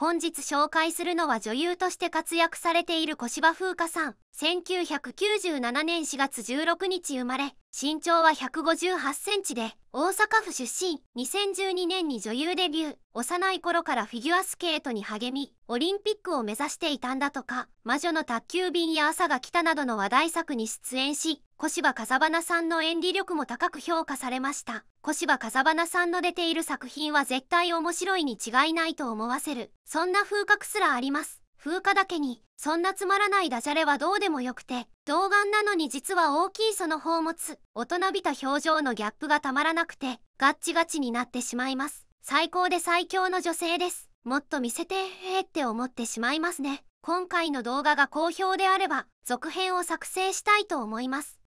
本日紹介するのは女優として活躍されている小芝風花さん。1997年4月16日生まれ、身長は158センチで、大阪府出身。2012年に女優デビュー。幼い頃からフィギュアスケートに励み、オリンピックを目指していたんだとか、魔女の宅急便や朝が来たなどの話題作に出演し、小芝風花さんの演技力も高く評価されました小芝風花さんの出ている作品は絶対面白いに違いないと思わせるそんな風格すらあります風化だけにそんなつまらないダジャレはどうでもよくて童顔なのに実は大きいその宝物大人びた表情のギャップがたまらなくてガッチガチになってしまいます最高で最強の女性ですもっと見せてえーって思ってしまいますね今回の動画が好評であれば続編を作成したいと思います